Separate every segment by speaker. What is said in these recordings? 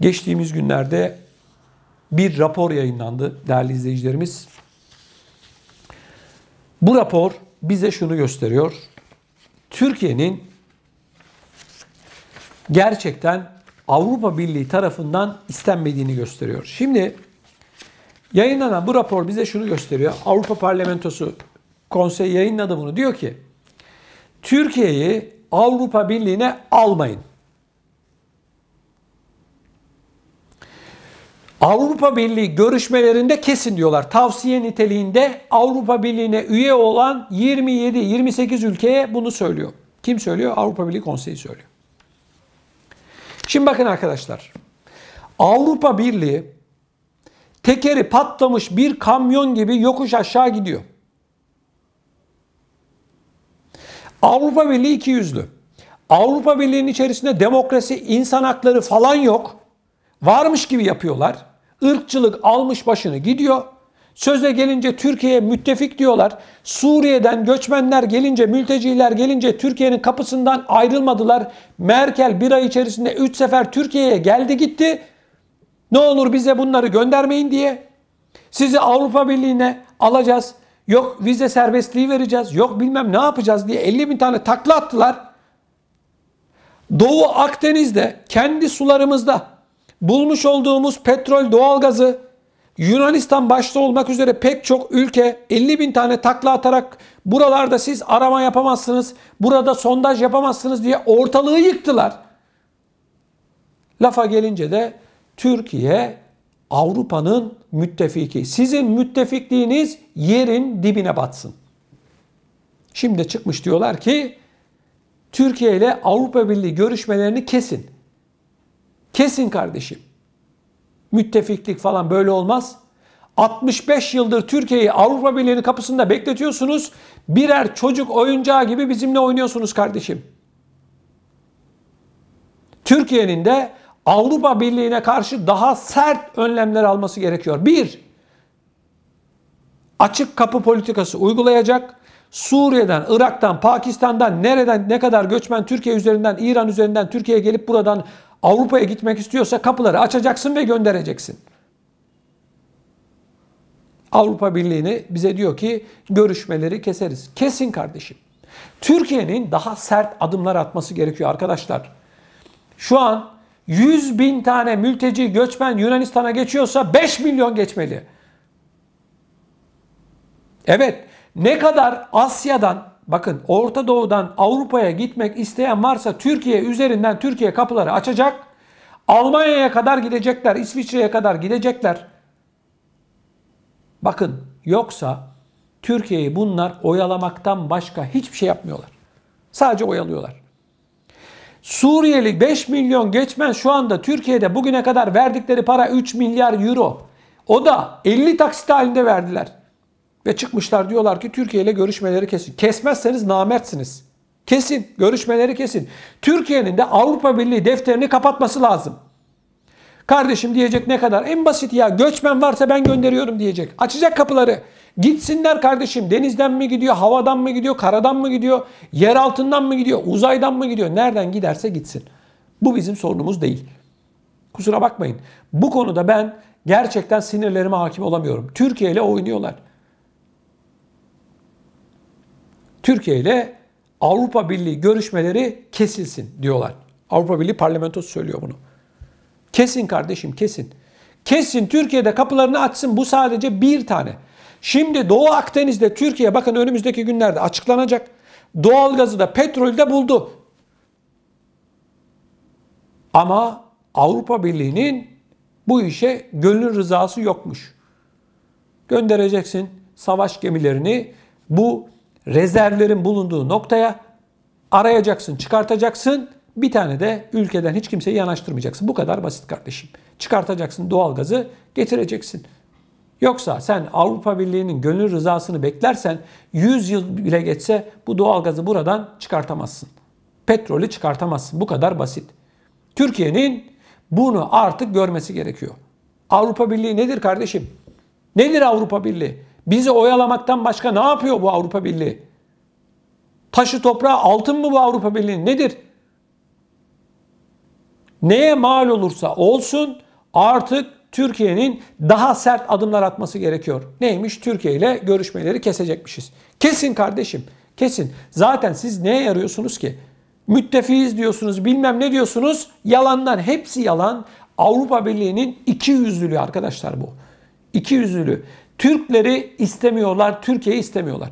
Speaker 1: Geçtiğimiz günlerde bir rapor yayınlandı değerli izleyicilerimiz. Bu rapor bize şunu gösteriyor. Türkiye'nin gerçekten Avrupa Birliği tarafından istenmediğini gösteriyor. Şimdi yayınlanan bu rapor bize şunu gösteriyor. Avrupa Parlamentosu Konseyi yayınladı bunu. Diyor ki Türkiye'yi Avrupa Birliği'ne almayın. Avrupa Birliği görüşmelerinde kesin diyorlar. Tavsiye niteliğinde Avrupa Birliği'ne üye olan 27-28 ülkeye bunu söylüyor. Kim söylüyor? Avrupa Birliği Konseyi söylüyor. Şimdi bakın arkadaşlar. Avrupa Birliği tekeri patlamış bir kamyon gibi yokuş aşağı gidiyor. Avrupa Birliği iki yüzlü. Avrupa Birliği'nin içerisinde demokrasi, insan hakları falan yok varmış gibi yapıyorlar. Irkçılık almış başını gidiyor. Söze gelince Türkiye'ye müttefik diyorlar. Suriye'den göçmenler gelince, mülteciler gelince Türkiye'nin kapısından ayrılmadılar. Merkel bir ay içerisinde 3 sefer Türkiye'ye geldi gitti. Ne olur bize bunları göndermeyin diye. Sizi Avrupa Birliği'ne alacağız. Yok vize serbestliği vereceğiz. Yok bilmem ne yapacağız diye 50 bin tane takla attılar. Doğu Akdeniz'de kendi sularımızda bulmuş olduğumuz petrol, doğalgazı Yunanistan başta olmak üzere pek çok ülke 50 bin tane takla atarak buralarda siz arama yapamazsınız, burada sondaj yapamazsınız diye ortalığı yıktılar. Lafa gelince de Türkiye Avrupa'nın müttefiki. Sizin müttefikliğiniz yerin dibine batsın. Şimdi çıkmış diyorlar ki Türkiye ile Avrupa Birliği görüşmelerini kesin. Kesin kardeşim. Müttefiklik falan böyle olmaz. 65 yıldır Türkiye'yi Avrupa Birliği'nin kapısında bekletiyorsunuz. Birer çocuk oyuncağı gibi bizimle oynuyorsunuz kardeşim. Türkiye'nin de Avrupa Birliği'ne karşı daha sert önlemler alması gerekiyor. Bir, açık kapı politikası uygulayacak. Suriye'den, Irak'tan, Pakistan'dan nereden ne kadar göçmen Türkiye üzerinden, İran üzerinden Türkiye'ye gelip buradan Avrupa'ya gitmek istiyorsa kapıları açacaksın ve göndereceksin. Avrupa Birliği'ni bize diyor ki görüşmeleri keseriz. Kesin kardeşim. Türkiye'nin daha sert adımlar atması gerekiyor arkadaşlar. Şu an 100 bin tane mülteci göçmen Yunanistan'a geçiyorsa 5 milyon geçmeli. Evet ne kadar Asya'dan Bakın Orta Doğu'dan Avrupa'ya gitmek isteyen varsa Türkiye üzerinden Türkiye kapıları açacak. Almanya'ya kadar gidecekler, İsviçre'ye kadar gidecekler. Bakın yoksa Türkiye'yi bunlar oyalamaktan başka hiçbir şey yapmıyorlar. Sadece oyalıyorlar. Suriyeli 5 milyon göçmen şu anda Türkiye'de bugüne kadar verdikleri para 3 milyar euro. O da 50 taksit halinde verdiler. Ve çıkmışlar diyorlar ki Türkiye ile görüşmeleri kesin. Kesmezseniz namertsiniz. Kesin. Görüşmeleri kesin. Türkiye'nin de Avrupa Birliği defterini kapatması lazım. Kardeşim diyecek ne kadar? En basit ya göçmen varsa ben gönderiyorum diyecek. Açacak kapıları. Gitsinler kardeşim denizden mi gidiyor, havadan mı gidiyor, karadan mı gidiyor, yer altından mı gidiyor, uzaydan mı gidiyor, nereden giderse gitsin. Bu bizim sorunumuz değil. Kusura bakmayın. Bu konuda ben gerçekten sinirlerime hakim olamıyorum. Türkiye ile oynuyorlar. Türkiye ile Avrupa Birliği görüşmeleri kesilsin diyorlar. Avrupa Birliği parlamentosu söylüyor bunu. Kesin kardeşim kesin. Kesin Türkiye'de kapılarını açsın bu sadece bir tane. Şimdi Doğu Akdeniz'de Türkiye bakın önümüzdeki günlerde açıklanacak. Doğalgazı da petrolü de buldu. Ama Avrupa Birliği'nin bu işe gönül rızası yokmuş. Göndereceksin savaş gemilerini bu rezervlerin bulunduğu noktaya arayacaksın, çıkartacaksın. Bir tane de ülkeden hiç kimseyi yanaştırmayacaksın. Bu kadar basit kardeşim. Çıkartacaksın doğalgazı, getireceksin. Yoksa sen Avrupa Birliği'nin gönül rızasını beklersen 100 yıl bile geçse bu doğalgazı buradan çıkartamazsın. Petrolü çıkartamazsın. Bu kadar basit. Türkiye'nin bunu artık görmesi gerekiyor. Avrupa Birliği nedir kardeşim? Nedir Avrupa Birliği? Bizi oyalamaktan başka ne yapıyor bu Avrupa Birliği? Taşı toprağı altın mı bu Avrupa Birliği? Nedir? Neye mal olursa olsun artık Türkiye'nin daha sert adımlar atması gerekiyor. Neymiş? Türkiye ile görüşmeleri kesecekmişiz. Kesin kardeşim. Kesin. Zaten siz neye yarıyorsunuz ki? Müttefiyiz diyorsunuz, bilmem ne diyorsunuz. Yalandan hepsi yalan. Avrupa Birliği'nin iki yüzlülüğü arkadaşlar bu. İki yüzlülüğü. Türkleri istemiyorlar, Türkiye'yi istemiyorlar.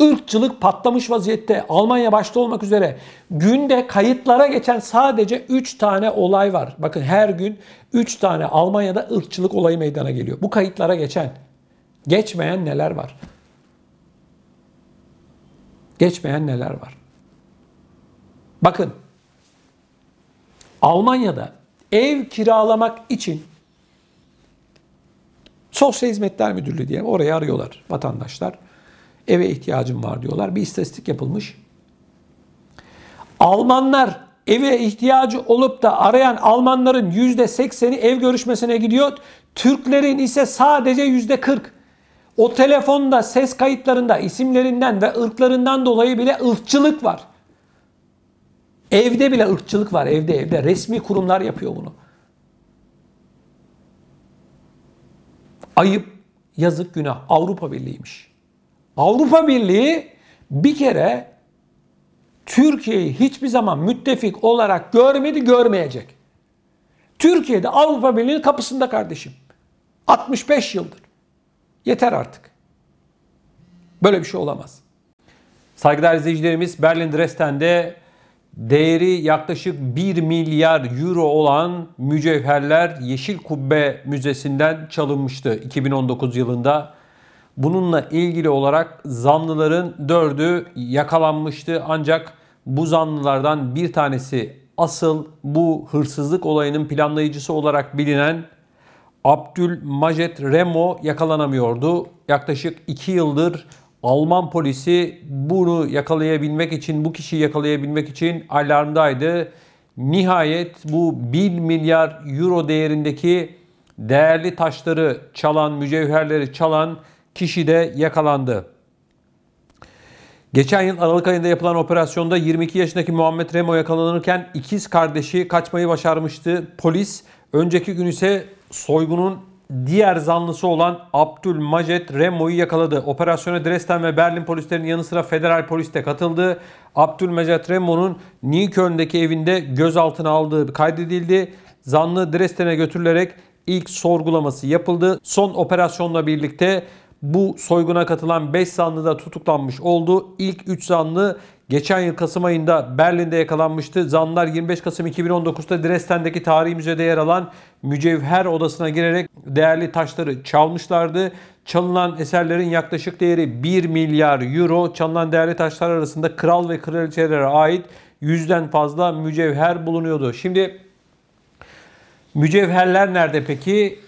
Speaker 1: Irkçılık patlamış vaziyette. Almanya başta olmak üzere günde kayıtlara geçen sadece 3 tane olay var. Bakın her gün 3 tane Almanya'da ırkçılık olayı meydana geliyor. Bu kayıtlara geçen. Geçmeyen neler var? Geçmeyen neler var? Bakın Almanya'da ev kiralamak için Sosyal şey Hizmetler Müdürlüğü diye oraya arıyorlar vatandaşlar. Eve ihtiyacım var diyorlar. Bir istatistik yapılmış. Almanlar eve ihtiyacı olup da arayan Almanların %80'i ev görüşmesine gidiyor. Türklerin ise sadece %40. O telefonda ses kayıtlarında isimlerinden ve ırklarından dolayı bile ırkçılık var. Evde bile ırkçılık var evde evde. Resmi kurumlar yapıyor bunu. Ayıp, yazık, günah. Avrupa Birliği'ymiş. Avrupa Birliği bir kere Türkiye'yi hiçbir zaman müttefik olarak görmedi, görmeyecek. Türkiye'de Avrupa Birliği'nin kapısında kardeşim. 65 yıldır. Yeter artık. Böyle bir şey olamaz. Saygıdeğer izleyicilerimiz Berlin Dresden'de değeri yaklaşık 1 milyar euro olan mücevherler Yeşil Kubbe Müzesi'nden çalınmıştı 2019 yılında. Bununla ilgili olarak zanlıların dördü yakalanmıştı ancak bu zanlılardan bir tanesi asıl bu hırsızlık olayının planlayıcısı olarak bilinen Abdül Majet Remo yakalanamıyordu. Yaklaşık 2 yıldır Alman polisi bunu yakalayabilmek için, bu kişiyi yakalayabilmek için alarmdaydı. Nihayet bu 1 milyar euro değerindeki değerli taşları çalan, mücevherleri çalan kişi de yakalandı. Geçen yıl Aralık ayında yapılan operasyonda 22 yaşındaki Muhammed Remo yakalanırken ikiz kardeşi kaçmayı başarmıştı. Polis önceki gün ise soygunun diğer zanlısı olan Abdülmacet Remo'yu yakaladı. Operasyona Dresden ve Berlin polislerinin yanı sıra federal polis de katıldı. Abdülmacet Remo'nun Nikön'deki evinde gözaltına aldığı kaydedildi. Zanlı Dresden'e götürülerek ilk sorgulaması yapıldı. Son operasyonla birlikte bu soyguna katılan 5 zanlı da tutuklanmış oldu. İlk 3 zanlı geçen yıl Kasım ayında Berlin'de yakalanmıştı. Zanlılar 25 Kasım 2019'da Dresden'deki Tarihi Müze'de yer alan mücevher odasına girerek değerli taşları çalmışlardı. Çalınan eserlerin yaklaşık değeri 1 milyar euro. Çalınan değerli taşlar arasında kral ve kraliçelere ait yüzden fazla mücevher bulunuyordu. Şimdi mücevherler nerede peki?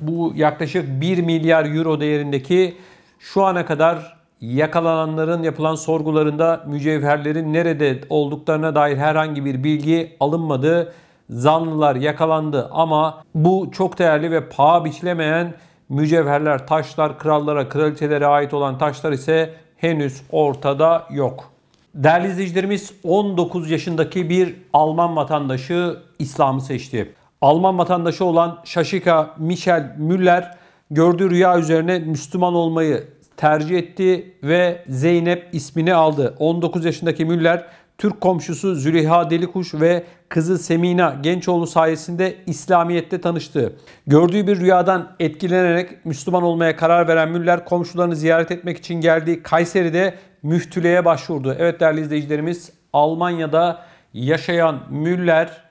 Speaker 1: bu yaklaşık 1 milyar euro değerindeki şu ana kadar yakalananların yapılan sorgularında mücevherlerin nerede olduklarına dair herhangi bir bilgi alınmadı. Zanlılar yakalandı ama bu çok değerli ve paha biçilemeyen mücevherler, taşlar, krallara, kraliçelere ait olan taşlar ise henüz ortada yok. Değerli izleyicilerimiz 19 yaşındaki bir Alman vatandaşı İslam'ı seçti. Alman vatandaşı olan Şaşika Michel Müller gördüğü rüya üzerine Müslüman olmayı tercih etti ve Zeynep ismini aldı. 19 yaşındaki Müller Türk komşusu Züleyha Delikuş ve kızı Semina Gençoğlu sayesinde İslamiyet'te tanıştı. Gördüğü bir rüyadan etkilenerek Müslüman olmaya karar veren Müller komşularını ziyaret etmek için geldiği Kayseri'de müftülüğe başvurdu. Evet değerli izleyicilerimiz Almanya'da yaşayan Müller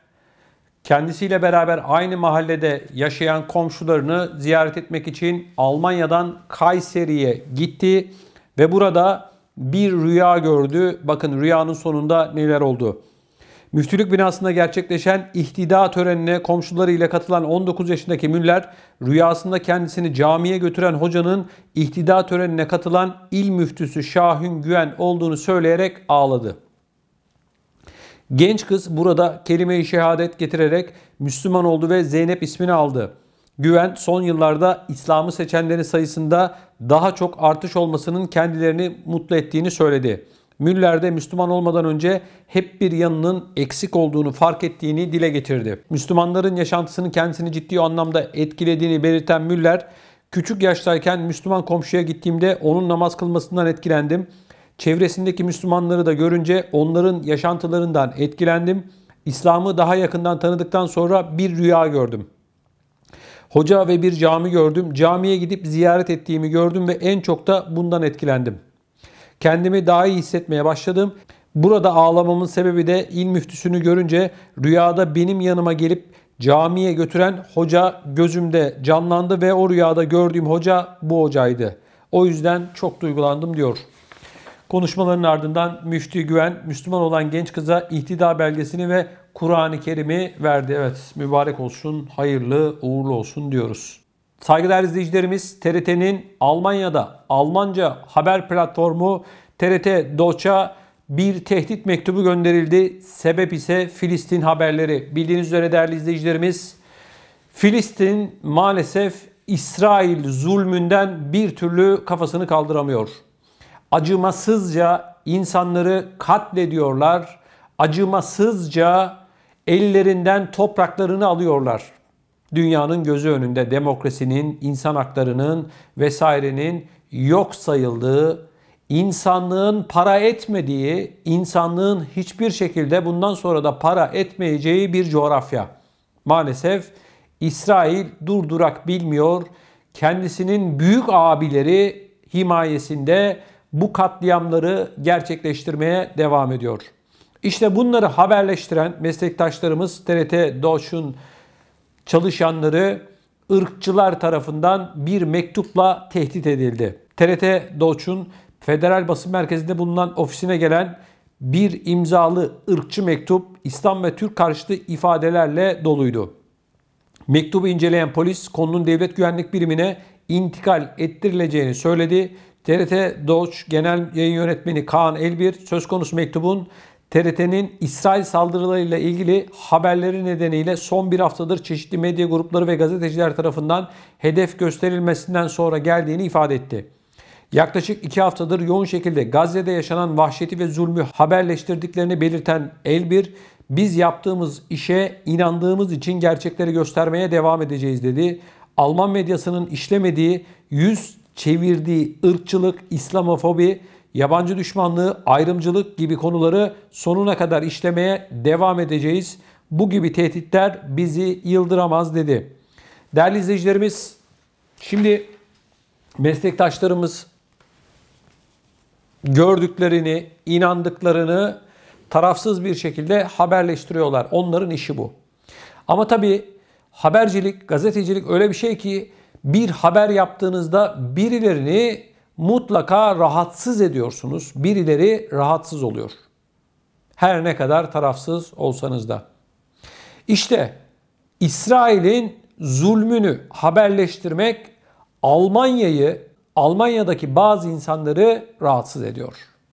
Speaker 1: Kendisiyle beraber aynı mahallede yaşayan komşularını ziyaret etmek için Almanya'dan Kayseri'ye gitti ve burada bir rüya gördü. Bakın rüyanın sonunda neler oldu. Müftülük binasında gerçekleşen ihtida törenine komşularıyla katılan 19 yaşındaki Müller rüyasında kendisini camiye götüren hocanın ihtida törenine katılan il müftüsü Şahin Güven olduğunu söyleyerek ağladı. Genç kız burada kelime-i şehadet getirerek Müslüman oldu ve Zeynep ismini aldı. Güven son yıllarda İslam'ı seçenlerin sayısında daha çok artış olmasının kendilerini mutlu ettiğini söyledi. Müller de Müslüman olmadan önce hep bir yanının eksik olduğunu fark ettiğini dile getirdi. Müslümanların yaşantısının kendisini ciddi anlamda etkilediğini belirten Müller, Küçük yaştayken Müslüman komşuya gittiğimde onun namaz kılmasından etkilendim. Çevresindeki Müslümanları da görünce onların yaşantılarından etkilendim. İslam'ı daha yakından tanıdıktan sonra bir rüya gördüm. Hoca ve bir cami gördüm. Camiye gidip ziyaret ettiğimi gördüm ve en çok da bundan etkilendim. Kendimi daha iyi hissetmeye başladım. Burada ağlamamın sebebi de il müftüsünü görünce rüyada benim yanıma gelip camiye götüren hoca gözümde canlandı ve o rüyada gördüğüm hoca bu hocaydı. O yüzden çok duygulandım diyor. Konuşmaların ardından Müftü Güven Müslüman olan genç kıza ihtida belgesini ve Kur'an-ı Kerim'i verdi. Evet mübarek olsun, hayırlı, uğurlu olsun diyoruz. Saygıdeğer izleyicilerimiz TRT'nin Almanya'da Almanca haber platformu TRT Doça bir tehdit mektubu gönderildi. Sebep ise Filistin haberleri. Bildiğiniz üzere değerli izleyicilerimiz Filistin maalesef İsrail zulmünden bir türlü kafasını kaldıramıyor acımasızca insanları katlediyorlar. Acımasızca ellerinden topraklarını alıyorlar. Dünyanın gözü önünde demokrasinin, insan haklarının vesairenin yok sayıldığı, insanlığın para etmediği, insanlığın hiçbir şekilde bundan sonra da para etmeyeceği bir coğrafya. Maalesef İsrail durdurak bilmiyor. Kendisinin büyük abileri himayesinde bu katliamları gerçekleştirmeye devam ediyor. İşte bunları haberleştiren meslektaşlarımız TRT Doş'un çalışanları ırkçılar tarafından bir mektupla tehdit edildi. TRT Doç'un federal basın merkezinde bulunan ofisine gelen bir imzalı ırkçı mektup İslam ve Türk karşıtı ifadelerle doluydu. Mektubu inceleyen polis konunun devlet güvenlik birimine intikal ettirileceğini söyledi TRT Doç Genel Yayın Yönetmeni Kaan Elbir söz konusu mektubun TRT'nin İsrail saldırılarıyla ilgili haberleri nedeniyle son bir haftadır çeşitli medya grupları ve gazeteciler tarafından hedef gösterilmesinden sonra geldiğini ifade etti. Yaklaşık iki haftadır yoğun şekilde Gazze'de yaşanan vahşeti ve zulmü haberleştirdiklerini belirten Elbir, biz yaptığımız işe inandığımız için gerçekleri göstermeye devam edeceğiz dedi. Alman medyasının işlemediği 100 çevirdiği ırkçılık, İslamofobi, yabancı düşmanlığı, ayrımcılık gibi konuları sonuna kadar işlemeye devam edeceğiz. Bu gibi tehditler bizi yıldıramaz dedi. Değerli izleyicilerimiz, şimdi meslektaşlarımız gördüklerini, inandıklarını tarafsız bir şekilde haberleştiriyorlar. Onların işi bu. Ama tabii habercilik, gazetecilik öyle bir şey ki bir haber yaptığınızda birilerini mutlaka rahatsız ediyorsunuz. Birileri rahatsız oluyor. Her ne kadar tarafsız olsanız da. İşte İsrail'in zulmünü haberleştirmek Almanya'yı, Almanya'daki bazı insanları rahatsız ediyor.